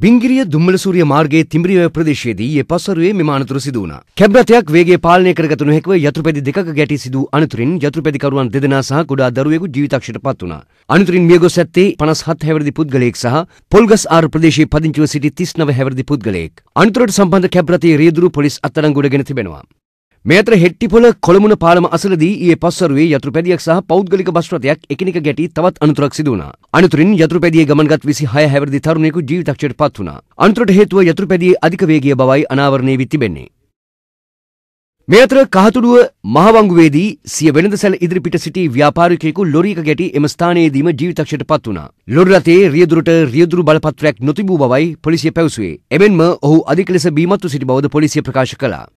බිංගිරිය දුම්මලසූරිය මාර්ගයේ තිඹිරිය ප්‍රදේශයේදී ඒ පසරුවේ මෙම අනතුර සිදු වුණා. කැබ් රථයක් වේගයේ පාලනය කරගත නොහැකිව යතුරුපැදි දෙකක ගැටි සිදු අනතුරින් යතුරුපැදිකරුවන් දෙදෙනා සහ කුඩා දරුවෙකු ජීවිතක්ෂයට පත් වුණා. අනතුරින් මියගොස් ඇත්තේ 57 හැවිරිදි පුද්ගලයෙක් සහ පොල්ගස් ආර ප්‍රදේශයේ පදිංචිව සිටි 39 හැවිරිදි පුද්ගලයෙක්. අනතුරට සම්බන්ධ කැබ් රථයේ රියදුරු පොලිස් අත්අඩංගුවට ගෙන තිබෙනවා. මේ අතර හෙට්ටිපොළ කොළමුණ පාලම අසලදී ඊයේ පස්වරුවේ යතුරුපැදියක් සහ පෞද්ගලික බස් රථයක් එකිනෙක ගැටී තවත් අනතුරක් සිදු වුණා. අනතුරින් යතුරුපැදියේ ගමන්ගත් 26 හැවිරිදි තරුණයෙකු ජීවිතක්ෂයට පත් වුණා. අනතුරට හේතුව යතුරුපැදියේ අධික වේගය බවයි අනාවරණය වී තිබෙන්නේ. මේ අතර කහතුඩුව මහවංගුවේදී සිය වෙළඳ සැල ඉදිරිපිට සිටි ව්‍යාපාරිකයෙකු ලොරියක ගැටි එම ස්ථානයේදීම ජීවිතක්ෂයට පත් වුණා. ලොරි රථයේ රියදුරට රියදුරු බලපත්‍රයක් නොතිබූ බවයි පොලිසිය පැවසුවේ. එමෙන්ම ඔහු අධික ලෙස බීමත්ව සිටි බවද පොලිසිය ප්‍රකාශ කළා.